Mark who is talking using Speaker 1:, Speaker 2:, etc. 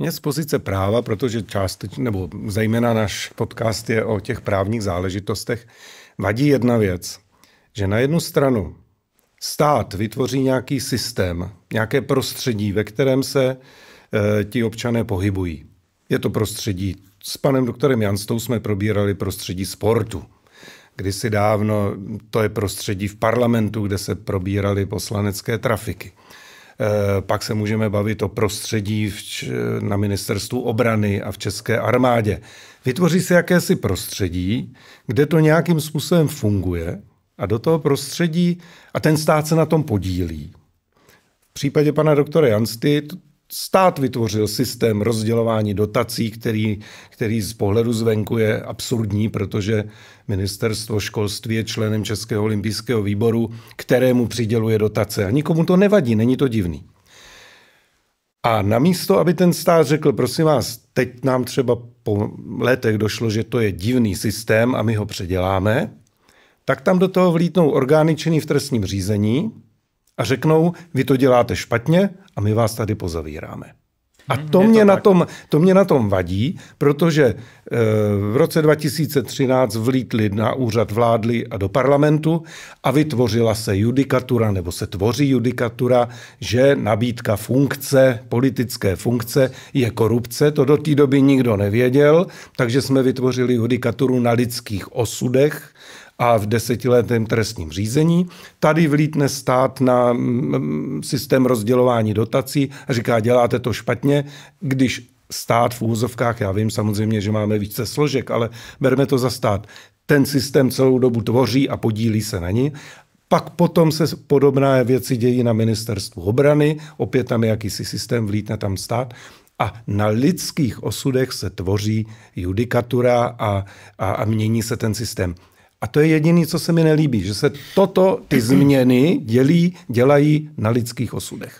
Speaker 1: Mě z pozice práva, protože částečně, nebo zejména náš podcast je o těch právních záležitostech, vadí jedna věc, že na jednu stranu stát vytvoří nějaký systém, nějaké prostředí, ve kterém se e, ti občané pohybují. Je to prostředí, s panem doktorem Janstou jsme probírali prostředí sportu. Kdysi dávno to je prostředí v parlamentu, kde se probíraly poslanecké trafiky. Eh, pak se můžeme bavit o prostředí na ministerstvu obrany a v české armádě. Vytvoří se jakési prostředí, kde to nějakým způsobem funguje a do toho prostředí, a ten stát se na tom podílí. V případě pana doktora Jansty stát vytvořil systém rozdělování dotací, který, který z pohledu zvenku je absurdní, protože ministerstvo školství je členem Českého olympijského výboru, kterému přiděluje dotace. A nikomu to nevadí, není to divný. A namísto, aby ten stát řekl, prosím vás, teď nám třeba po letech došlo, že to je divný systém a my ho předěláme, tak tam do toho vlítnou orgány činný v trestním řízení, a řeknou, vy to děláte špatně a my vás tady pozavíráme. A hmm, to, mě to, na tom, to mě na tom vadí, protože eh, v roce 2013 vlítli na úřad vládli a do parlamentu a vytvořila se judikatura, nebo se tvoří judikatura, že nabídka funkce, politické funkce je korupce. To do té doby nikdo nevěděl, takže jsme vytvořili judikaturu na lidských osudech a v desetiletém trestním řízení. Tady vlítne stát na mm, mm, systém rozdělování dotací a říká, děláte to špatně, když stát v úzovkách, já vím samozřejmě, že máme více složek, ale berme to za stát, ten systém celou dobu tvoří a podílí se na ní. Pak potom se podobné věci dějí na ministerstvu obrany, opět tam je jakýsi systém, vlítne tam stát. A na lidských osudech se tvoří judikatura a, a, a mění se ten systém. A to je jediné, co se mi nelíbí, že se toto, ty změny dělí, dělají na lidských osudech.